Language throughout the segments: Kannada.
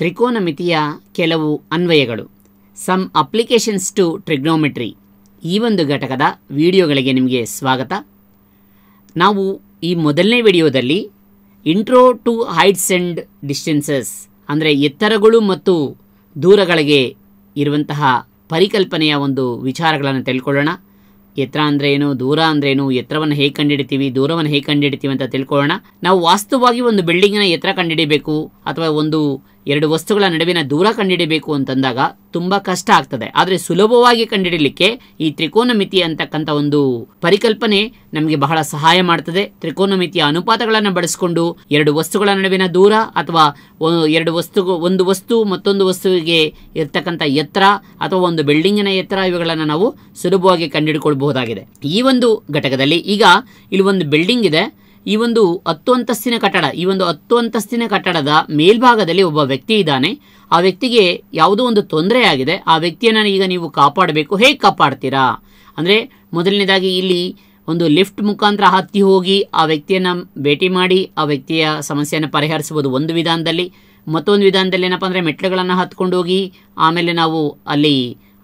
ತ್ರಿಕೋನಮಿತಿಯ ಕೆಲವು ಅನ್ವಯಗಳು ಸಮ್ ಅಪ್ಲಿಕೇಶನ್ಸ್ ಟು ಟ್ರಿಗ್ನೋಮೆಟ್ರಿ ಈ ಒಂದು ಘಟಕದ ವಿಡಿಯೋಗಳಿಗೆ ನಿಮಗೆ ಸ್ವಾಗತ ನಾವು ಈ ಮೊದಲನೇ ವಿಡಿಯೋದಲ್ಲಿ intro to heights and distances ಅಂದರೆ ಎತ್ತರಗಳು ಮತ್ತು ದೂರಗಳಿಗೆ ಇರುವಂತಹ ಪರಿಕಲ್ಪನೆಯ ಒಂದು ವಿಚಾರಗಳನ್ನು ತಿಳ್ಕೊಳ್ಳೋಣ ಎತ್ತರ ಅಂದರೆ ಏನು ದೂರ ಏನು ಎತ್ತರವನ್ನು ಹೇಗೆ ಕಂಡುಹಿಡಿತೀವಿ ದೂರವನ್ನು ಹೇಗೆ ಕಂಡುಹಿಡಿತೀವಿ ಅಂತ ತಿಳ್ಕೊಳ್ಳೋಣ ನಾವು ವಾಸ್ತವವಾಗಿ ಒಂದು ಬಿಲ್ಡಿಂಗ್ನ ಎತ್ತರ ಕಂಡುಹಿಡಿಬೇಕು ಅಥವಾ ಒಂದು ಎರಡು ವಸ್ತುಗಳ ನಡುವಿನ ದೂರ ಕಂಡುಹಿಡಬೇಕು ಅಂತಂದಾಗ ತುಂಬ ಕಷ್ಟ ಆಗ್ತದೆ ಆದರೆ ಸುಲಭವಾಗಿ ಕಂಡುಹಿಡಲಿಕ್ಕೆ ಈ ತ್ರಿಕೋನ ಮಿತಿ ಅಂತಕ್ಕಂಥ ಒಂದು ಪರಿಕಲ್ಪನೆ ನಮಗೆ ಬಹಳ ಸಹಾಯ ಮಾಡ್ತದೆ ತ್ರಿಕೋನ ಮಿತಿಯ ಅನುಪಾತಗಳನ್ನು ಬಳಸಿಕೊಂಡು ಎರಡು ವಸ್ತುಗಳ ನಡುವಿನ ದೂರ ಅಥವಾ ಎರಡು ವಸ್ತು ಒಂದು ವಸ್ತು ಮತ್ತೊಂದು ವಸ್ತುವಿಗೆ ಇರ್ತಕ್ಕಂಥ ಎತ್ತರ ಅಥವಾ ಒಂದು ಬಿಲ್ಡಿಂಗಿನ ಎತ್ತರ ಇವುಗಳನ್ನು ನಾವು ಸುಲಭವಾಗಿ ಕಂಡುಹಿಡ್ಕೊಳ್ಬಹುದಾಗಿದೆ ಈ ಒಂದು ಘಟಕದಲ್ಲಿ ಈಗ ಇಲ್ಲಿ ಒಂದು ಬಿಲ್ಡಿಂಗ್ ಇದೆ ಈ ಒಂದು ಹತ್ತು ಅಂತಸ್ತಿನ ಕಟ್ಟಡ ಈ ಒಂದು ಹತ್ತು ಅಂತಸ್ತಿನ ಕಟ್ಟಡದ ಮೇಲ್ಭಾಗದಲ್ಲಿ ಒಬ್ಬ ವ್ಯಕ್ತಿ ಇದ್ದಾನೆ ಆ ವ್ಯಕ್ತಿಗೆ ಯಾವುದೋ ಒಂದು ತೊಂದರೆ ಆಗಿದೆ ಆ ವ್ಯಕ್ತಿಯನ್ನು ಈಗ ನೀವು ಕಾಪಾಡಬೇಕು ಹೇಗೆ ಕಾಪಾಡ್ತೀರಾ ಅಂದರೆ ಮೊದಲನೇದಾಗಿ ಇಲ್ಲಿ ಒಂದು ಲಿಫ್ಟ್ ಮುಖಾಂತರ ಹತ್ತಿ ಹೋಗಿ ಆ ವ್ಯಕ್ತಿಯನ್ನು ಭೇಟಿ ಮಾಡಿ ಆ ವ್ಯಕ್ತಿಯ ಸಮಸ್ಯೆಯನ್ನು ಪರಿಹರಿಸುವುದು ಒಂದು ವಿಧಾನದಲ್ಲಿ ಮತ್ತೊಂದು ವಿಧಾನದಲ್ಲಿ ಏನಪ್ಪ ಅಂದರೆ ಮೆಟ್ಲುಗಳನ್ನು ಹತ್ಕೊಂಡು ಹೋಗಿ ಆಮೇಲೆ ನಾವು ಅಲ್ಲಿ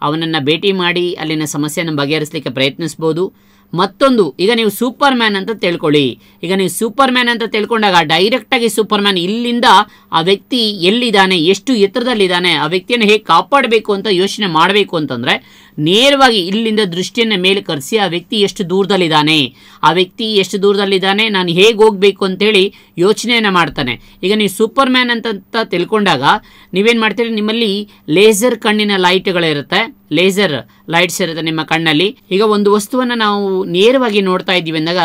ಅವನನ್ನು ಭೇಟಿ ಮಾಡಿ ಅಲ್ಲಿನ ಸಮಸ್ಯೆಯನ್ನು ಬಗೆಹರಿಸಲಿಕ್ಕೆ ಪ್ರಯತ್ನಿಸ್ಬೋದು ಮತ್ತೊಂದು ಈಗ ನೀವು ಸೂಪರ್ ಮ್ಯಾನ್ ಅಂತ ತಿಳ್ಕೊಳ್ಳಿ ಈಗ ನೀವು ಸೂಪರ್ ಮ್ಯಾನ್ ಅಂತ ತಿಳ್ಕೊಂಡಾಗ ಆಗಿ ಸೂಪರ್ ಮ್ಯಾನ್ ಇಲ್ಲಿಂದ ಆ ವ್ಯಕ್ತಿ ಎಲ್ಲಿದ್ದಾನೆ ಎಷ್ಟು ಎತ್ತರದಲ್ಲಿದ್ದಾನೆ ಆ ವ್ಯಕ್ತಿಯನ್ನು ಹೇಗೆ ಕಾಪಾಡಬೇಕು ಅಂತ ಯೋಚನೆ ಮಾಡಬೇಕು ಅಂತಂದರೆ ನೇರವಾಗಿ ಇಲ್ಲಿಂದ ದೃಷ್ಟಿಯನ್ನು ಮೇಲೆ ಕರೆಸಿ ಆ ವ್ಯಕ್ತಿ ಎಷ್ಟು ದೂರದಲ್ಲಿದ್ದಾನೆ ಆ ವ್ಯಕ್ತಿ ಎಷ್ಟು ದೂರದಲ್ಲಿದ್ದಾನೆ ನಾನು ಹೇಗೆ ಹೋಗಬೇಕು ಅಂತೇಳಿ ಯೋಚನೆಯನ್ನು ಮಾಡ್ತಾನೆ ಈಗ ನೀವು ಸೂಪರ್ ಮ್ಯಾನ್ ಅಂತ ತಿಳ್ಕೊಂಡಾಗ ನೀವೇನು ಮಾಡ್ತೀರಿ ನಿಮ್ಮಲ್ಲಿ ಲೇಸರ್ ಕಣ್ಣಿನ ಲೈಟ್ಗಳಿರುತ್ತೆ ಲೇಸರ್ ಲೈಟ್ಸ್ ಇರುತ್ತೆ ನಿಮ್ಮ ಕಣ್ಣಲ್ಲಿ ಈಗ ಒಂದು ವಸ್ತುವನ್ನು ನಾವು ನೇರವಾಗಿ ನೋಡ್ತಾ ಇದ್ದೀವಿ ಅಂದಾಗ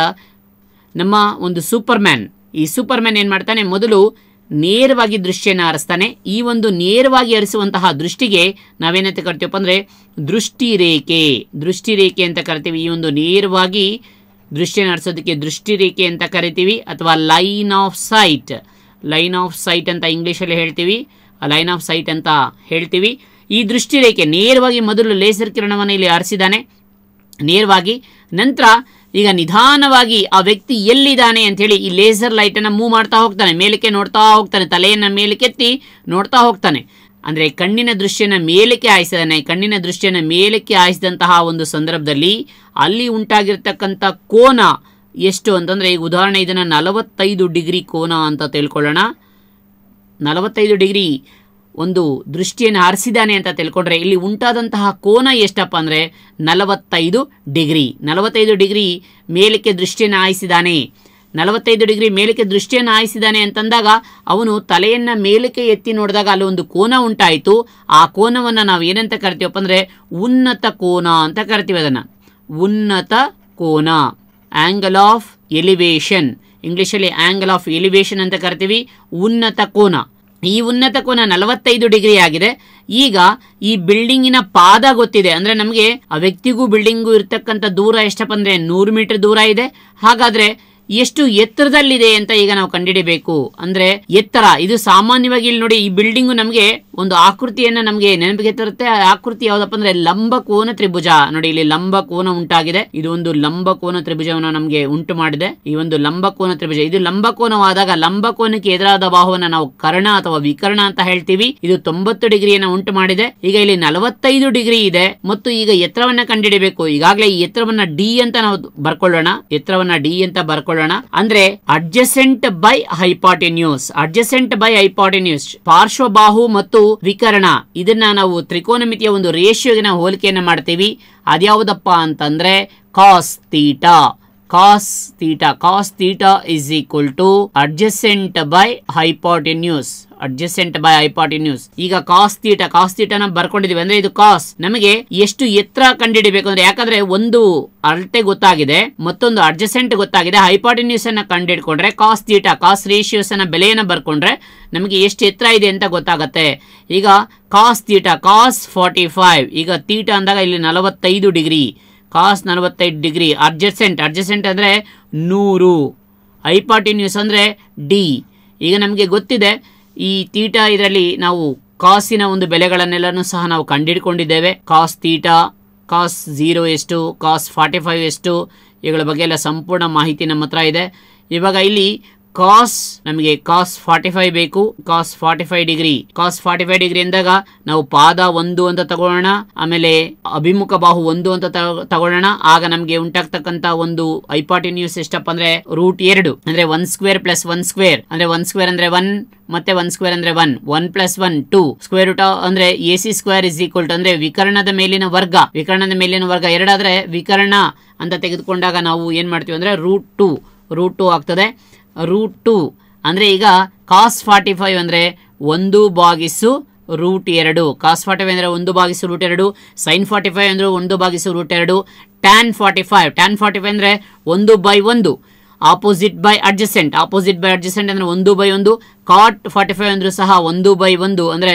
ನಮ್ಮ ಒಂದು ಸೂಪರ್ ಮ್ಯಾನ್ ಈ ಸೂಪರ್ ಮ್ಯಾನ್ ಏನು ಮಾಡ್ತಾನೆ ಮೊದಲು ನೇರವಾಗಿ ದೃಷ್ಟಿಯನ್ನು ಹರಿಸ್ತಾನೆ ಈ ಒಂದು ನೇರವಾಗಿ ಹರಿಸುವಂತಹ ದೃಷ್ಟಿಗೆ ನಾವೇನಂತ ಕರಿತೀವಪ್ಪ ಅಂದರೆ ದೃಷ್ಟಿ ರೇಖೆ ಅಂತ ಕರಿತೀವಿ ಈ ಒಂದು ನೇರವಾಗಿ ದೃಷ್ಟಿಯನ್ನು ಹರಿಸೋದಕ್ಕೆ ದೃಷ್ಟಿರೇಖೆ ಅಂತ ಕರಿತೀವಿ ಅಥವಾ line of sight line of sight ಅಂತ ಇಂಗ್ಲೀಷಲ್ಲಿ ಹೇಳ್ತೀವಿ ಲೈನ್ ಆಫ್ ಸೈಟ್ ಅಂತ ಹೇಳ್ತೀವಿ ಈ ದೃಷ್ಟಿರೇಖೆ ನೇರವಾಗಿ ಮೊದಲು ಲೇಸರ್ ಕಿರಣವನ್ನು ಇಲ್ಲಿ ಹರಿಸಿದ್ದಾನೆ ನೇರವಾಗಿ ನಂತರ ಈಗ ನಿಧಾನವಾಗಿ ಆ ವ್ಯಕ್ತಿ ಎಲ್ಲಿದ್ದಾನೆ ಹೇಳಿ ಈ ಲೇಸರ್ ಲೈಟನ್ನು ಮೂವ್ ಮಾಡ್ತಾ ಹೋಗ್ತಾನೆ ಮೇಲಕ್ಕೆ ನೋಡ್ತಾ ಹೋಗ್ತಾನೆ ತಲೆಯನ್ನು ಮೇಲಕ್ಕೆತ್ತಿ ನೋಡ್ತಾ ಹೋಗ್ತಾನೆ ಅಂದರೆ ಕಣ್ಣಿನ ದೃಶ್ಯನ ಮೇಲಕ್ಕೆ ಆಯಿಸಿದಾನೆ ಕಣ್ಣಿನ ದೃಶ್ಯನ ಮೇಲಕ್ಕೆ ಆಯ್ಸಿದಂತಹ ಒಂದು ಸಂದರ್ಭದಲ್ಲಿ ಅಲ್ಲಿ ಉಂಟಾಗಿರ್ತಕ್ಕಂಥ ಕೋನ ಎಷ್ಟು ಅಂತಂದರೆ ಈಗ ಉದಾಹರಣೆ ಇದನ್ನು ನಲವತ್ತೈದು ಡಿಗ್ರಿ ಕೋನ ಅಂತ ತಿಳ್ಕೊಳ್ಳೋಣ ನಲವತ್ತೈದು ಡಿಗ್ರಿ ಒಂದು ದೃಷ್ಟಿಯನ್ನು ಆರಿಸಿದ್ದಾನೆ ಅಂತ ತಿಳ್ಕೊಂಡ್ರೆ ಇಲ್ಲಿ ಉಂಟಾದಂತಹ ಕೋನ ಎಷ್ಟಪ್ಪ ಅಂದರೆ ನಲವತ್ತೈದು ಡಿಗ್ರಿ ನಲವತ್ತೈದು ಡಿಗ್ರಿ ಮೇಲಕ್ಕೆ ದೃಷ್ಟಿಯನ್ನು ಆಯಿಸಿದ್ದಾನೆ ನಲವತ್ತೈದು ಡಿಗ್ರಿ ಮೇಲಕ್ಕೆ ದೃಷ್ಟಿಯನ್ನು ಆಯಿಸಿದ್ದಾನೆ ಅಂತಂದಾಗ ಅವನು ತಲೆಯನ್ನು ಮೇಲಕ್ಕೆ ಎತ್ತಿ ನೋಡಿದಾಗ ಅಲ್ಲಿ ಒಂದು ಕೋನ ಉಂಟಾಯಿತು ಆ ಕೋನವನ್ನು ನಾವು ಏನಂತ ಕರಿತೀವಪ್ಪ ಅಂದರೆ ಉನ್ನತ ಕೋನ ಅಂತ ಕರಿತೀವಿ ಅದನ್ನು ಉನ್ನತ ಕೋನ ಆ್ಯಂಗಲ್ ಆಫ್ ಎಲಿವೇಶನ್ ಇಂಗ್ಲೀಷಲ್ಲಿ ಆ್ಯಂಗಲ್ ಆಫ್ ಎಲಿವೇಶನ್ ಅಂತ ಕರಿತೀವಿ ಉನ್ನತ ಕೋನ ಈ ಉನ್ನತ ಕೋನ ನಲವತ್ತೈದು ಡಿಗ್ರಿ ಆಗಿದೆ ಈಗ ಈ ಬಿಲ್ಡಿಂಗಿನ ಪಾದ ಗೊತ್ತಿದೆ ಅಂದ್ರೆ ನಮಗೆ ಆ ವ್ಯಕ್ತಿಗೂ ಬಿಲ್ಡಿಂಗು ಇರ್ತಕ್ಕಂಥ ದೂರ ಎಷ್ಟಪ್ಪ ಅಂದ್ರೆ ನೂರು ಮೀಟರ್ ದೂರ ಇದೆ ಹಾಗಾದ್ರೆ ಎಷ್ಟು ಎತ್ತರದಲ್ಲಿದೆ ಅಂತ ಈಗ ನಾವು ಕಂಡಿಡಿಬೇಕು ಅಂದ್ರೆ ಎತ್ತರ ಇದು ಸಾಮಾನ್ಯವಾಗಿ ಇಲ್ಲಿ ನೋಡಿ ಈ ಬಿಲ್ಡಿಂಗ್ ನಮಗೆ ಒಂದು ಆಕೃತಿಯನ್ನ ನಮಗೆ ನೆನಪಿಗೆ ತರುತ್ತೆ ಆಕೃತಿ ಯಾವ್ದಪ್ಪ ಅಂದ್ರೆ ಲಂಬ ಕೋನ ತ್ರಿಭುಜ ನೋಡಿ ಇಲ್ಲಿ ಲಂಬ ಕೋನ ಉಂಟಾಗಿದೆ ಇದು ಒಂದು ಲಂಬ ಕೋನ ತ್ರಿಭುಜವನ್ನು ನಮಗೆ ಉಂಟು ಮಾಡಿದೆ ಈ ಒಂದು ಲಂಬ ಕೋನ ತ್ರಿಭುಜ ಇದು ಲಂಬ ಕೋನವಾದಾಗ ಲಂಬ ಕೋನಕ್ಕೆ ಎದುರಾದ ಬಾಹುವನ್ನ ನಾವು ಕರ್ಣ ಅಥವಾ ವಿಕರ್ಣ ಅಂತ ಹೇಳ್ತೀವಿ ಇದು ತೊಂಬತ್ತು ಡಿಗ್ರಿಯನ್ನು ಉಂಟು ಮಾಡಿದೆ ಈಗ ಇಲ್ಲಿ ನಲವತ್ತೈದು ಡಿಗ್ರಿ ಇದೆ ಮತ್ತು ಈಗ ಎತ್ತರವನ್ನ ಕಂಡಿಡಿಬೇಕು ಈಗಾಗಲೇ ಈ ಎತ್ತರವನ್ನ ಡಿ ಅಂತ ನಾವು ಬರ್ಕೊಳ್ಳೋಣ ಎತ್ತರವನ್ನ ಡಿ ಅಂತ ಬರ್ಕೊಳ್ಳೋಣ ಅಂದ್ರೆ adjacent by hypotenuse adjacent by hypotenuse ಪಾರ್ಶ್ವಬಾಹು ಮತ್ತು ವಿಕರಣ ಇದನ್ನ ನಾವು ತ್ರಿಕೋನಮಿತಿಯ ಒಂದು ರೇಷಿಯೋಗಿನ ಹೋಲಿಕೆಯನ್ನು ಮಾಡ್ತೀವಿ ಅದ್ಯಾವುದಪ್ಪ ಅಂತಂದ್ರೆ cos theta cos theta. Cos theta is equal to adjacent by hypotenuse. Adjacent by news ಈಗ ಕಾಸ್ ತೀಟ ಕಾಸ್ ತೀಟನ ಬರ್ಕೊಂಡಿದೀವಿ ಅಂದ್ರೆ ಇದು ಕಾಸ್ ನಮಗೆ ಎಷ್ಟು ಎತ್ತರ ಕಂಡಿಡಿಬೇಕು ಅಂದ್ರೆ ಯಾಕಂದ್ರೆ ಒಂದು ಅಳತೆ ಗೊತ್ತಾಗಿದೆ ಮತ್ತೊಂದು ಅಡ್ಜಸ್ಟೆಂಟ್ ಗೊತ್ತಾಗಿದೆ ಹೈಪಾಟಿನ್ಯೂಸ್ ಅನ್ನ ಕಂಡಿಡ್ಕೊಂಡ್ರೆ ಕಾಸ್ ತೀಟ ಕಾಸ್ ರೇಷಿಯೋಸ್ ಅನ್ನ ಬೆಲೆಯನ್ನ ಬರ್ಕೊಂಡ್ರೆ ನಮಗೆ ಎಷ್ಟು ಎತ್ತರ ಇದೆ ಅಂತ ಗೊತ್ತಾಗುತ್ತೆ ಈಗ cos theta cos forty five ಈಗ ತೀಟ ಅಂದಾಗ ಇಲ್ಲಿ ನಲವತ್ತೈದು ಡಿಗ್ರಿ ಕಾಸ್ ನಲವತ್ತೈದು ಡಿಗ್ರಿ ಅರ್ಜೆಸೆಂಟ್ ಅರ್ಜೆಸೆಂಟ್ ಅಂದರೆ ನೂರು ಐಪಾಟಿನ್ಯೂಸ್ ಅಂದರೆ ಡಿ ಈಗ ನಮಗೆ ಗೊತ್ತಿದೆ ಈ ತೀಟಾ ಇದರಲ್ಲಿ ನಾವು ಕಾಸಿನ ಒಂದು ಬೆಲೆಗಳನ್ನೆಲ್ಲನೂ ಸಹ ನಾವು ಕಂಡುಹಿಡ್ಕೊಂಡಿದ್ದೇವೆ ಕಾಸ್ ತೀಟಾ ಕಾಸ್ ಝೀರೋ ಎಷ್ಟು ಕಾಸ್ ಫಾರ್ಟಿ ಫೈವ್ ಎಷ್ಟು ಇವುಗಳ ಬಗ್ಗೆ ಎಲ್ಲ ಸಂಪೂರ್ಣ ಮಾಹಿತಿ ನಮ್ಮ ಹತ್ರ ಇದೆ ಇವಾಗ ಇಲ್ಲಿ ಕಾಸ್ ನಮಗೆ ಕಾಸ್ ಫಾರ್ಟಿ ಬೇಕು cos forty five degree cos forty five degree ಅಂದಾಗ ನಾವು ಪಾದ ಒಂದು ಅಂತ ತಗೊಳ್ಳೋಣ ಆಮೇಲೆ ಅಭಿಮುಖ ಬಾಹು ಒಂದು ಅಂತ ತಗೊಳ್ಳೋಣ ಆಗ ನಮಗೆ ಉಂಟಾಗ್ತಕ್ಕಂತ ಒಂದು ಐಪಾಟಿನ್ಯೂಸ್ ಎಷ್ಟಪ್ಪ ಅಂದ್ರೆ ರೂಟ್ ಎರಡು ಅಂದ್ರೆ one square plus one square ಅಂದ್ರೆ ಒನ್ ಸ್ಕ್ವೇರ್ ಅಂದ್ರೆ ಒನ್ ಮತ್ತೆ ಒನ್ ಸ್ಕ್ವೇರ್ ಅಂದ್ರೆ one one plus one two square root ಅಂದ್ರೆ A C square is equal to ಅಂದ್ರೆ ವಿಕರ್ಣದ ಮೇಲಿನ ವರ್ಗ ವಿಕರಣದ ಮೇಲಿನ ವರ್ಗ ಎರಡಾದ್ರೆ ವಿಕರಣ ಅಂತ ತೆಗೆದುಕೊಂಡಾಗ ನಾವು ಏನ್ ಮಾಡ್ತೀವಿ ಅಂದ್ರೆ ರೂಟ್ ಟೂ ರೂಟ್ ಟೂ ಆಗ್ತದೆ ರೂಟ್ ಟು ಅಂದರೆ ಈಗ ಕಾಸ್ ಫಾರ್ಟಿ ಫೈವ್ ಅಂದರೆ ಒಂದು ಬಾಗಿಸು ರೂಟ್ ಎರಡು ಕಾಸ್ ಫಾರ್ಟಿ ಫೈವ್ ಅಂದರೆ ಒಂದು ಬಾಗಿಸು ರೂಟ್ ಎರಡು ಸೈನ್ ಫಾರ್ಟಿ ಫೈವ್ ಅಂದರೆ ಒಂದು ಬಾಗಿಸು ರೂಟ್ ಎರಡು tan forty five tan forty five ಅಂದರೆ ಒಂದು ಬೈ ಒಂದು opposite by adjacent opposite by adjacent ಅಂದರೆ ಒಂದು ಬೈ ಒಂದು ಕಾಟ್ ಫಾರ್ಟಿ ಫೈವ್ ಅಂದರೂ ಸಹ ಒಂದು ಬೈ ಒಂದು ಅಂದರೆ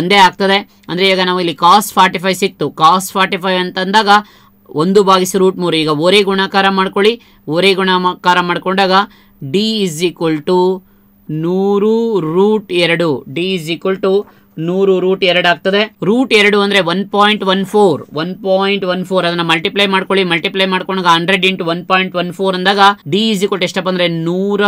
ಒಂದೇ ಆಗ್ತದೆ ಅಂದರೆ ಈಗ ನಾವು ಇಲ್ಲಿ ಕಾಸ್ ಫಾರ್ಟಿ ಫೈವ್ ಸಿಕ್ತು ಕಾಸ್ ಫಾರ್ಟಿ ಫೈವ್ ಅಂತಂದಾಗ ಒಂದು ಬಾಗಿಸು ರೂಟ್ ಮೂರು ಈಗ ಓರೆ ಗುಣಾಕಾರ ಮಾಡ್ಕೊಳ್ಳಿ ಓರೆ ಗುಣಾಕಾರ ಮಾಡಿಕೊಂಡಾಗ ಡಿ ಇಸ್ ಈಕ್ವಲ್ ಟು ನೂರು ರೂಟ್ ಎರಡು ಡಿ ಇಸ್ ಈಕ್ವಲ್ ಟು ನೂರು ರೂಟ್ ಎರಡು ಆಗ್ತದೆ ರೂಟ್ ಎರಡು ಅಂದ್ರೆ one point one four one point one four ಅದನ್ನ ಮಲ್ಟಿಪ್ಲೈ ಮಾಡ್ಕೊಳ್ಳಿ ಮಲ್ಟಿಪ್ಲೈ ಮಾಡ್ಕೊಂಡಾಗ hundred into one point one four ಅಂದಾಗ ಡಿ ಇಸ್ ಈಕ್ವಲ್ ಟು ಎಷ್ಟಪ್ಪ ಅಂದ್ರೆ ನೂರ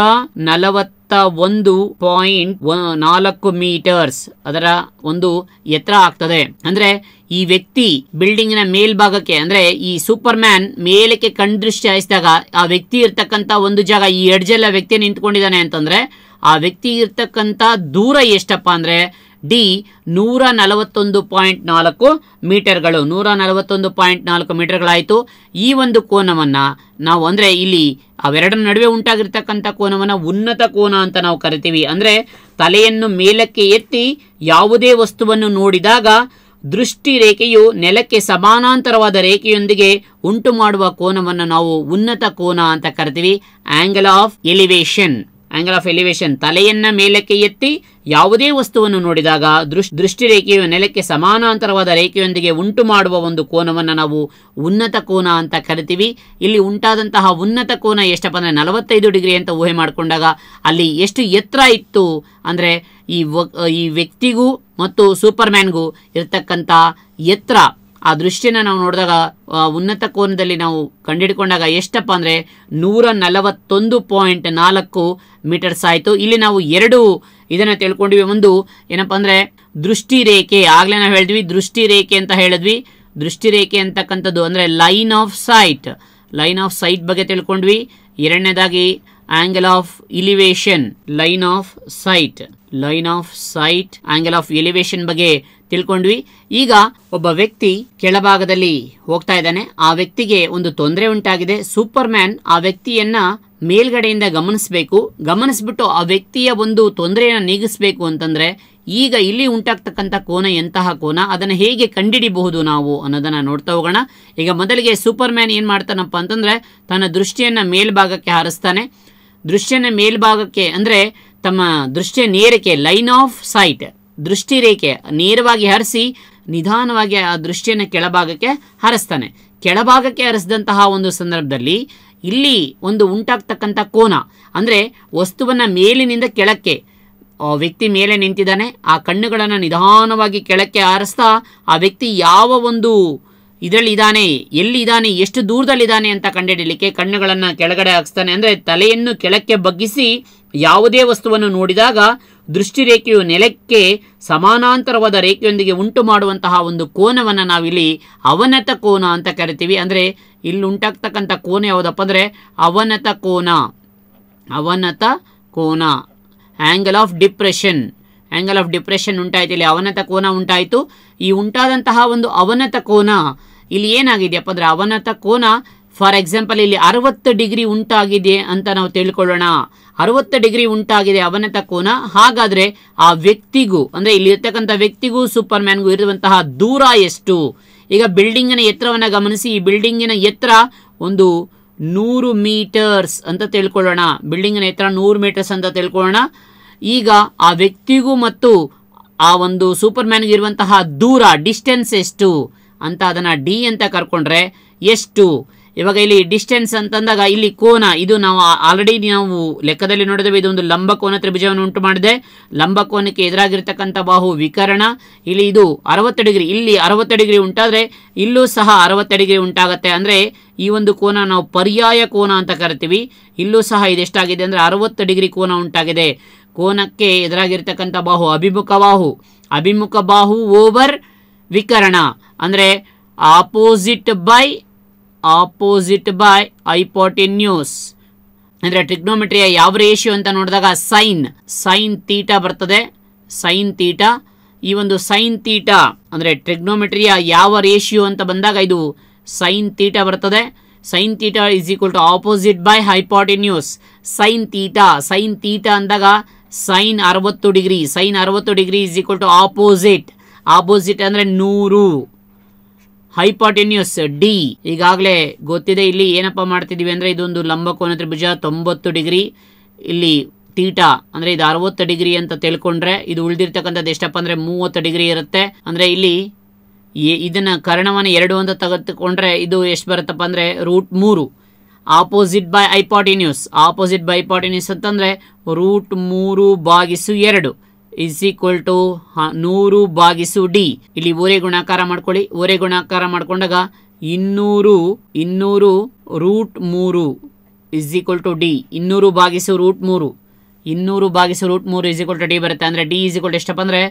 ನಲವತ್ತು ಮೂವತ್ತ ಒಂದು ಪಾಯಿಂಟ್ ನಾಲ್ಕು ಮೀಟರ್ಸ್ ಅದರ ಒಂದು ಎತ್ತರ ಆಗ್ತದೆ ಅಂದ್ರೆ ಈ ವ್ಯಕ್ತಿ ಬಿಲ್ಡಿಂಗ್ ನ ಮೇಲ್ಭಾಗಕ್ಕೆ ಅಂದ್ರೆ ಈ ಸೂಪರ್ ಮ್ಯಾನ್ ಮೇಲಕ್ಕೆ ಕಣ್ದೃಷ್ಟಿ ಹಾಯಿಸಿದಾಗ ಆ ವ್ಯಕ್ತಿ ಇರ್ತಕ್ಕಂತ ಒಂದು ಜಾಗ ಈ ಎಡ್ಜೆಲ್ಲ ವ್ಯಕ್ತಿ ನಿಂತ್ಕೊಂಡಿದ್ದಾನೆ ಅಂತಂದ್ರೆ ಆ ವ್ಯಕ್ತಿ ಇರ್ತಕ್ಕಂತ ದೂರ ಎಷ್ಟಪ್ಪ ಅಂದ್ರೆ ಡಿ ನೂರ ನಲವತ್ತೊಂದು ಪಾಯಿಂಟ್ ನಾಲ್ಕು ಮೀಟರ್ಗಳು ನೂರ ನಲವತ್ತೊಂದು ಪಾಯಿಂಟ್ ನಾಲ್ಕು ಮೀಟರ್ಗಳಾಯಿತು ಈ ಒಂದು ಕೋನವನ್ನು ನಾವು ಅಂದರೆ ಇಲ್ಲಿ ಅವೆರಡರ ನಡುವೆ ಉಂಟಾಗಿರ್ತಕ್ಕಂಥ ಕೋನವನ್ನು ಉನ್ನತ ಕೋನ ಅಂತ ನಾವು ಕರಿತೀವಿ ಅಂದರೆ ತಲೆಯನ್ನು ಮೇಲಕ್ಕೆ ಎತ್ತಿ ಯಾವುದೇ ವಸ್ತುವನ್ನು ನೋಡಿದಾಗ ದೃಷ್ಟಿ ರೇಖೆಯು ನೆಲಕ್ಕೆ ಸಮಾನಾಂತರವಾದ ರೇಖೆಯೊಂದಿಗೆ ಉಂಟು ಮಾಡುವ ಕೋನವನ್ನು ನಾವು ಉನ್ನತ ಕೋನ ಅಂತ ಕರಿತೀವಿ angle of elevation angle of elevation ತಲೆಯನ್ನ ಮೇಲಕ್ಕೆ ಎತ್ತಿ ಯಾವುದೇ ವಸ್ತುವನ್ನು ನೋಡಿದಾಗ ದೃಷ್ಟಿ ದೃಷ್ಟಿ ರೇಖೆಯು ನೆಲಕ್ಕೆ ಸಮಾನಾಂತರವಾದ ರೇಖೆಯೊಂದಿಗೆ ಉಂಟು ಮಾಡುವ ಒಂದು ಕೋನವನ್ನು ನಾವು ಉನ್ನತ ಕೋನ ಅಂತ ಕರಿತೀವಿ ಇಲ್ಲಿ ಉಂಟಾದಂತಹ ಉನ್ನತ ಕೋನ ಎಷ್ಟಪ್ಪ ಅಂದರೆ ನಲವತ್ತೈದು ಡಿಗ್ರಿ ಅಂತ ಊಹೆ ಮಾಡಿಕೊಂಡಾಗ ಅಲ್ಲಿ ಎಷ್ಟು ಎತ್ತರ ಇತ್ತು ಅಂದರೆ ಈ ಈ ವ್ಯಕ್ತಿಗೂ ಮತ್ತು ಸೂಪರ್ಮ್ಯಾನ್ಗೂ ಇರತಕ್ಕಂಥ ಎತ್ತರ ಆ ದೃಷ್ಟಿನ ನಾವು ನೋಡಿದಾಗ ಉನ್ನತ ಕೋನದಲ್ಲಿ ನಾವು ಕಂಡಿಡ್ಕೊಂಡಾಗ ಎಷ್ಟಪ್ಪ ಅಂದರೆ ನೂರ ನಲವತ್ತೊಂದು ಪಾಯಿಂಟ್ ನಾಲ್ಕು ಮೀಟರ್ಸ್ ಆಯಿತು ಇಲ್ಲಿ ನಾವು ಎರಡು ಇದನ್ನು ತಿಳ್ಕೊಂಡಿವಿ ಒಂದು ಏನಪ್ಪ ಅಂದರೆ ರೇಖೆ ಆಗಲೇ ನಾವು ಹೇಳಿದ್ವಿ ದೃಷ್ಟಿ ರೇಖೆ ಅಂತ ಹೇಳಿದ್ವಿ ದೃಷ್ಟಿ ರೇಖೆ ಅಂತಕ್ಕಂಥದ್ದು ಅಂದರೆ line of sight line of sight ಬಗ್ಗೆ ತಿಳ್ಕೊಂಡ್ವಿ ಎರಡನೇದಾಗಿ angle of elevation line of sight line of sight angle of elevation ಬಗ್ಗೆ ತಿಳ್ಕೊಂಡ್ವಿ ಈಗ ಒಬ್ಬ ವ್ಯಕ್ತಿ ಕೆಳಭಾಗದಲ್ಲಿ ಹೋಗ್ತಾ ಇದ್ದಾನೆ ಆ ವ್ಯಕ್ತಿಗೆ ಒಂದು ತೊಂದರೆ ಉಂಟಾಗಿದೆ ಸೂಪರ್ ಮ್ಯಾನ್ ಆ ವ್ಯಕ್ತಿಯನ್ನ ಮೇಲ್ಗಡೆಯಿಂದ ಗಮನಿಸಬೇಕು ಗಮನಿಸ್ಬಿಟ್ಟು ಆ ವ್ಯಕ್ತಿಯ ಒಂದು ತೊಂದರೆಯನ್ನು ನೀಗಿಸಬೇಕು ಅಂತಂದ್ರೆ ಈಗ ಇಲ್ಲಿ ಉಂಟಾಗ್ತಕ್ಕಂಥ ಕೋನ ಎಂತಹ ಕೋನ ಅದನ್ನು ಹೇಗೆ ಕಂಡಿಡಿಬಹುದು ನಾವು ಅನ್ನೋದನ್ನ ನೋಡ್ತಾ ಹೋಗೋಣ ಈಗ ಮೊದಲಿಗೆ ಸೂಪರ್ ಮ್ಯಾನ್ ಏನು ಮಾಡ್ತಾನಪ್ಪ ಅಂತಂದ್ರೆ ತನ್ನ ದೃಷ್ಟಿಯನ್ನ ಮೇಲ್ಭಾಗಕ್ಕೆ ಹಾರಿಸ್ತಾನೆ ದೃಶ್ಯನ ಮೇಲ್ಭಾಗಕ್ಕೆ ಅಂದ್ರೆ ತಮ್ಮ ದೃಷ್ಟಿಯ ನೇರಕ್ಕೆ ಲೈನ್ ಆಫ್ ಸೈಟ್ ದೃಷ್ಟಿ ರೇಖೆ ನೇರವಾಗಿ ಹರಿಸಿ ನಿಧಾನವಾಗಿ ಆ ದೃಷ್ಟಿಯನ್ನು ಕೆಳಭಾಗಕ್ಕೆ ಹರಿಸ್ತಾನೆ ಕೆಳಭಾಗಕ್ಕೆ ಹರಿಸಿದಂತಹ ಒಂದು ಸಂದರ್ಭದಲ್ಲಿ ಇಲ್ಲಿ ಒಂದು ಉಂಟಾಗ್ತಕ್ಕಂಥ ಕೋನ ಅಂದರೆ ವಸ್ತುವನ್ನು ಮೇಲಿನಿಂದ ಕೆಳಕ್ಕೆ ವ್ಯಕ್ತಿ ಮೇಲೆ ನಿಂತಿದ್ದಾನೆ ಆ ಕಣ್ಣುಗಳನ್ನು ನಿಧಾನವಾಗಿ ಕೆಳಕ್ಕೆ ಹಾರಿಸ್ತಾ ಆ ವ್ಯಕ್ತಿ ಯಾವ ಒಂದು ಇದರಲ್ಲಿ ಇದ್ದಾನೆ ಎಲ್ಲಿದ್ದಾನೆ ಎಷ್ಟು ದೂರದಲ್ಲಿದ್ದಾನೆ ಅಂತ ಕಂಡುಹಿಡಲಿಕ್ಕೆ ಕಣ್ಣುಗಳನ್ನು ಕೆಳಗಡೆ ಹಾಕ್ಸ್ತಾನೆ ಅಂದರೆ ತಲೆಯನ್ನು ಕೆಳಕ್ಕೆ ಬಗ್ಗಿಸಿ ಯಾವುದೇ ವಸ್ತುವನ್ನು ನೋಡಿದಾಗ ದೃಷ್ಟಿ ರೇಖೆಯು ನೆಲಕ್ಕೆ ಸಮಾನಾಂತರವಾದ ರೇಖೆಯೊಂದಿಗೆ ಉಂಟು ಮಾಡುವಂತಹ ಒಂದು ಕೋನವನ್ನು ನಾವಿಲ್ಲಿ ಅವನತ ಕೋನ ಅಂತ ಕರಿತೀವಿ ಅಂದರೆ ಇಲ್ಲಿ ಉಂಟಾಗ್ತಕ್ಕಂಥ ಕೋನ ಯಾವುದಪ್ಪ ಅಂದರೆ ಅವನತ ಕೋನ ಅವನತ ಕೋನ angle of depression angle of depression ಉಂಟಾಯಿತು ಇಲ್ಲಿ ಅವನತ ಕೋನ ಉಂಟಾಯಿತು ಈ ಉಂಟಾದಂತಹ ಒಂದು ಅವನತ ಕೋನ ಇಲ್ಲಿ ಏನಾಗಿದೆಯಪ್ಪ ಅಂದರೆ ಅವನತ ಕೋನ ಫಾರ್ ಎಕ್ಸಾಂಪಲ್ ಇಲ್ಲಿ ಅರವತ್ತು ಡಿಗ್ರಿ ಉಂಟಾಗಿದೆ ಅಂತ ನಾವು ತಿಳ್ಕೊಳ್ಳೋಣ ಅರವತ್ತು ಡಿಗ್ರಿ ಉಂಟಾಗಿದೆ ಅವನತ ಕೋನ ಹಾಗಾದರೆ ಆ ವ್ಯಕ್ತಿಗೂ ಅಂದರೆ ಇಲ್ಲಿರ್ತಕ್ಕಂಥ ವ್ಯಕ್ತಿಗೂ ಸೂಪರ್ ಮ್ಯಾನ್ಗೂ ಇರುವಂತಹ ದೂರ ಎಷ್ಟು ಈಗ ಬಿಲ್ಡಿಂಗಿನ ಎತ್ತರವನ್ನು ಗಮನಿಸಿ ಈ ಬಿಲ್ಡಿಂಗಿನ ಎತ್ತರ ಒಂದು ನೂರು ಮೀಟರ್ಸ್ ಅಂತ ತಿಳ್ಕೊಳ್ಳೋಣ ಬಿಲ್ಡಿಂಗಿನ ಎತ್ತರ ನೂರು ಮೀಟರ್ಸ್ ಅಂತ ತಿಳ್ಕೊಳ್ಳೋಣ ಈಗ ಆ ವ್ಯಕ್ತಿಗೂ ಮತ್ತು ಆ ಒಂದು ಸೂಪರ್ ಮ್ಯಾನ್ಗೆ ಇರುವಂತಹ ದೂರ ಡಿಸ್ಟೆನ್ಸ್ ಎಷ್ಟು ಅಂತ ಅದನ್ನು ಡಿ ಅಂತ ಕರ್ಕೊಂಡ್ರೆ ಎಷ್ಟು ಇವಾಗ ಇಲ್ಲಿ ಡಿಸ್ಟೆನ್ಸ್ ಅಂತಂದಾಗ ಇಲ್ಲಿ ಕೋನ ಇದು ನಾವು ಆಲ್ರೆಡಿ ನಾವು ಲೆಕ್ಕದಲ್ಲಿ ಇದು ಒಂದು ಲಂಬಕೋನ ತ್ರಿಭುಜವನ್ನು ಉಂಟು ಮಾಡಿದೆ ಲಂಬಕೋನಕ್ಕೆ ಎದುರಾಗಿರ್ತಕ್ಕಂಥ ಬಾಹು ವಿಕರಣ ಇಲ್ಲಿ ಇದು ಅರವತ್ತು ಡಿಗ್ರಿ ಇಲ್ಲಿ ಅರವತ್ತು ಡಿಗ್ರಿ ಉಂಟಾದರೆ ಇಲ್ಲೂ ಸಹ ಅರವತ್ತು ಡಿಗ್ರಿ ಉಂಟಾಗತ್ತೆ ಅಂದರೆ ಈ ಒಂದು ಕೋನ ನಾವು ಪರ್ಯಾಯ ಕೋನ ಅಂತ ಕರಿತೀವಿ ಇಲ್ಲೂ ಸಹ ಇದೆಷ್ಟಾಗಿದೆ ಅಂದರೆ ಅರವತ್ತು ಡಿಗ್ರಿ ಕೋನ ಉಂಟಾಗಿದೆ ಕೋನಕ್ಕೆ ಎದುರಾಗಿರ್ತಕ್ಕಂಥ ಬಾಹು ಅಭಿಮುಖ ಬಾಹು ಅಭಿಮುಖ ಬಾಹು ಓವರ್ ವಿಕರಣ ಅಂದರೆ opposite by opposite by hypotenuse ಅಂದರೆ ಟ್ರಿಗ್ನೋಮೆಟ್ರಿಯ ಯಾವ ರೇಷಿಯೋ ಅಂತ ನೋಡಿದಾಗ ಸೈನ್ ಸೈನ್ ತೀಟ ಬರ್ತದೆ ಸೈನ್ ತೀಟಾ ಈ ಒಂದು ಸೈನ್ ತೀಟಾ ಅಂದರೆ ಟ್ರಿಗ್ನೋಮೆಟ್ರಿಯ ಯಾವ ರೇಷಿಯೋ ಅಂತ ಬಂದಾಗ ಇದು ಸೈನ್ ತೀಟ ಬರ್ತದೆ sine theta is equal to opposite by hypotenuse sine theta sine theta ಅಂದಾಗ ಸೈನ್ ಅರವತ್ತು ಡಿಗ್ರಿ ಸೈನ್ ಅರವತ್ತು degree is equal to opposite opposite ಅಂದರೆ ನೂರು ಹೈಪಾಟೆನ್ಯೂಸ್ ಡಿ ಈಗಾಗಲೇ ಗೊತ್ತಿದೆ ಇಲ್ಲಿ ಏನಪ್ಪ ಮಾಡ್ತಿದ್ದೀವಿ ಅಂದರೆ ಇದೊಂದು ಲಂಬಕೋನ ತ್ರಿಭುಜ ತೊಂಬತ್ತು ಡಿಗ್ರಿ ಇಲ್ಲಿ ತೀಟಾ ಅಂದರೆ ಇದು ಅರವತ್ತು ಡಿಗ್ರಿ ಅಂತ ತಿಳ್ಕೊಂಡ್ರೆ ಇದು ಉಳಿದಿರ್ತಕ್ಕಂಥದ್ದು ಎಷ್ಟಪ್ಪ ಅಂದರೆ ಮೂವತ್ತು ಡಿಗ್ರಿ ಇರುತ್ತೆ ಅಂದರೆ ಇಲ್ಲಿ ಇದನ್ನು ಕರ್ಣವನ್ನು ಎರಡು ಅಂತ ತೆಗೆದುಕೊಂಡ್ರೆ ಇದು ಎಷ್ಟು ಬರುತ್ತಪ್ಪ ಅಂದರೆ ರೂಟ್ ಮೂರು opposite by hypotenuse opposite by hypotenuse ಅಂತಂದರೆ ರೂಟ್ ಮೂರು ಬಾಗಿಸು ಎರಡು ಇಸ್ ಈಕ್ವಲ್ ಟು ನೂರು ಬಾಗಿಸು ಡಿ ಇಲ್ಲಿ ಓರೆ ಗುಣಾಕಾರ ಮಾಡ್ಕೊಳ್ಳಿ ಓರೆ ಗುಣಾಕಾರ ಮಾಡ್ಕೊಂಡಾಗ ಇನ್ನೂರು ಇನ್ನೂರು ರೂಟ್ ಮೂರು ಇಸ್ ಈಕ್ವಲ್ ಟು ಡಿ ಇನ್ನೂರು ಬಾಗಿಸು ರೂಟ್ ಮೂರು ಇನ್ನೂರು ಬಾಗಿಸು ರೂಟ್ ಮೂರು ಇಸ್ ಈಕ್ವಲ್ ಟು ಡಿ ಬರುತ್ತೆ ಅಂದರೆ ಡಿ ಇಸ್ ಈಕ್ವಲ್ ಎಷ್ಟಪ್ಪ ಅಂದರೆ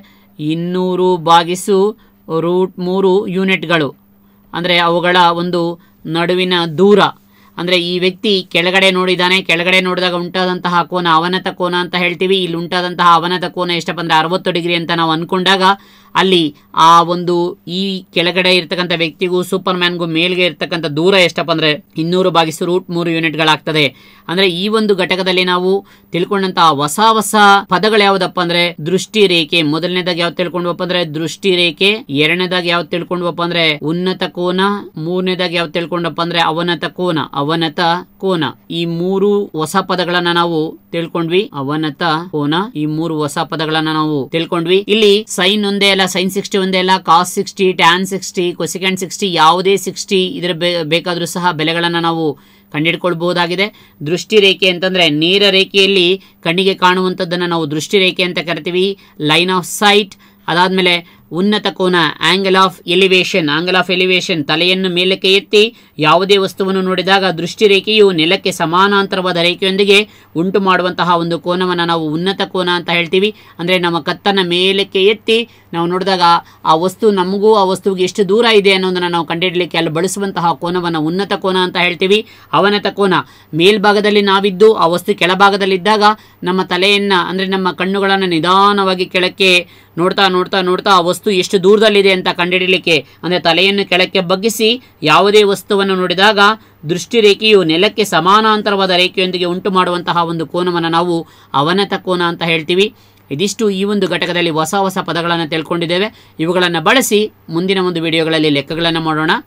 ಇನ್ನೂರು ಬಾಗಿಸು ರೂಟ್ ಮೂರು ಯೂನಿಟ್ಗಳು ಅಂದರೆ ಅವುಗಳ ಒಂದು ನಡುವಿನ ದೂರ ಅಂದ್ರೆ ಈ ವ್ಯಕ್ತಿ ಕೆಳಗಡೆ ನೋಡಿದಾನೆ ಕೆಳಗಡೆ ನೋಡಿದಾಗ ಉಂಟಾದಂತಹ ಕೋನ ಅವನತ ಕೋನ ಅಂತ ಹೇಳ್ತೀವಿ ಇಲ್ಲಿ ಉಂಟಾದಂತಹ ಅವನತ ಕೋನ ಎಷ್ಟಪ್ಪ ಅಂದ್ರೆ ಅರವತ್ತು ಡಿಗ್ರಿ ಅಂತ ನಾವು ಅನ್ಕೊಂಡಾಗ ಅಲ್ಲಿ ಆ ಒಂದು ಈ ಕೆಳಗಡೆ ಇರ್ತಕ್ಕಂಥ ವ್ಯಕ್ತಿಗೂ ಸೂಪರ್ ಮ್ಯಾನ್ಗೂ ಮೇಲ್ಗೆ ಇರ್ತಕ್ಕಂಥ ದೂರ ಎಷ್ಟಪ್ಪ ಅಂದ್ರೆ ಇನ್ನೂರು ಭಾಗಿಸು ರೂಟ್ ಮೂರು ಗಳಾಗ್ತದೆ ಅಂದ್ರೆ ಈ ಒಂದು ಘಟಕದಲ್ಲಿ ನಾವು ತಿಳ್ಕೊಂಡಂತಹ ಹೊಸ ಹೊಸ ಪದಗಳು ಯಾವ್ದಪ್ಪ ಅಂದ್ರೆ ದೃಷ್ಟಿ ರೇಖೆ ಮೊದಲನೇದಾಗಿ ಯಾವ್ದು ತಿಳ್ಕೊಂಡ್ವಪ್ಪ ಅಂದ್ರೆ ದೃಷ್ಟಿ ರೇಖೆ ಎರಡನೇದಾಗಿ ಯಾವ್ದು ತಿಳ್ಕೊಂಡ್ವಪ್ಪ ಅಂದ್ರೆ ಉನ್ನತ ಕೋನ ಮೂರನೇದಾಗಿ ಯಾವ್ದು ತಿಳ್ಕೊಂಡಪ್ಪ ಅಂದ್ರೆ ಅವನತ ಕೋನ ಅವನತ ಕೋನ ಈ ಮೂರು ಹೊಸ ಪದಗಳನ್ನ ನಾವು ತಿಳ್ಕೊಂಡ್ವಿ ಅವನತ ಕೋನ ಈ ಮೂರು ಹೊಸ ಪದಗಳನ್ನ ನಾವು ತಿಳ್ಕೊಂಡ್ವಿ ಇಲ್ಲಿ ಸೈನ್ ಒಂದೇ ಅಲ್ಲ ಸೈನ್ ಸಿಕ್ಸ್ಟಿ ಒಂದೇ ಅಲ್ಲ cos sixty tan sixty cosecant sixty ಯಾವುದೇ ಸಿಕ್ಸ್ಟಿ ಇದರ ಬೇಕಾದ್ರೂ ಸಹ ಬೆಲೆಗಳನ್ನ ನಾವು ಕಂಡಿಡ್ಕೊಳ್ಬಹುದಾಗಿದೆ ದೃಷ್ಟಿ ರೇಖೆ ಅಂತಂದ್ರೆ ನೇರ ರೇಖೆಯಲ್ಲಿ ಕಣ್ಣಿಗೆ ಕಾಣುವಂಥದ್ದನ್ನು ನಾವು ದೃಷ್ಟಿ ರೇಖೆ ಅಂತ ಕರಿತೀವಿ ಲೈನ್ ಆಫ್ ಸೈಟ್ ಅದಾದ್ಮೇಲೆ ಉನ್ನತ ಕೋನ angle of elevation angle of elevation ತಲೆಯನ್ನು ಮೇಲಕ್ಕೆ ಎತ್ತಿ ಯಾವುದೇ ವಸ್ತುವನ್ನು ನೋಡಿದಾಗ ದೃಷ್ಟಿ ರೇಖೆಯು ನೆಲಕ್ಕೆ ಸಮಾನಾಂತರವಾದ ರೇಖೆಯೊಂದಿಗೆ ಉಂಟು ಮಾಡುವಂತಹ ಒಂದು ಕೋನವನ್ನು ನಾವು ಉನ್ನತ ಕೋನ ಅಂತ ಹೇಳ್ತೀವಿ ಅಂದರೆ ನಮ್ಮ ಕತ್ತನ್ನು ಮೇಲಕ್ಕೆ ಎತ್ತಿ ನಾವು ನೋಡಿದಾಗ ಆ ವಸ್ತು ನಮಗೂ ಆ ವಸ್ತುವಿಗೆ ಎಷ್ಟು ದೂರ ಇದೆ ಅನ್ನೋದನ್ನು ನಾವು ಕಂಡುಹಿಡಲಿಕ್ಕೆ ಅಲ್ಲಿ ಬಳಸುವಂತಹ ಕೋನವನ್ನು ಉನ್ನತ ಕೋನ ಅಂತ ಹೇಳ್ತೀವಿ ಅವನತ ಕೋನ ಮೇಲ್ಭಾಗದಲ್ಲಿ ನಾವಿದ್ದು ಆ ವಸ್ತು ಕೆಳಭಾಗದಲ್ಲಿದ್ದಾಗ ನಮ್ಮ ತಲೆಯನ್ನು ಅಂದರೆ ನಮ್ಮ ಕಣ್ಣುಗಳನ್ನು ನಿಧಾನವಾಗಿ ಕೆಳಕ್ಕೆ ನೋಡ್ತಾ ನೋಡ್ತಾ ನೋಡ್ತಾ ಆ ವಸ್ತು ಎಷ್ಟು ದೂರದಲ್ಲಿದೆ ಅಂತ ಕಂಡುಹಿಡಲಿಕ್ಕೆ ಅಂದರೆ ತಲೆಯನ್ನು ಕೆಳಕ್ಕೆ ಬಗ್ಗಿಸಿ ಯಾವುದೇ ವಸ್ತುವನ್ನು ಕೋನವನ್ನು ನೋಡಿದಾಗ ರೇಖೆಯು ನೆಲಕ್ಕೆ ಸಮಾನಾಂತರವಾದ ರೇಖೆಯೊಂದಿಗೆ ಉಂಟು ಮಾಡುವಂತಹ ಒಂದು ಕೋನವನ್ನು ನಾವು ಅವನತ ಕೋನ ಅಂತ ಹೇಳ್ತೀವಿ ಇದಿಷ್ಟು ಈ ಒಂದು ಘಟಕದಲ್ಲಿ ಹೊಸ ಹೊಸ ಪದಗಳನ್ನು ತಿಳ್ಕೊಂಡಿದ್ದೇವೆ ಇವುಗಳನ್ನು ಬಳಸಿ ಮುಂದಿನ ಒಂದು ವಿಡಿಯೋಗಳಲ್ಲಿ ಲೆಕ್ಕಗಳನ್ನು ಮಾಡೋಣ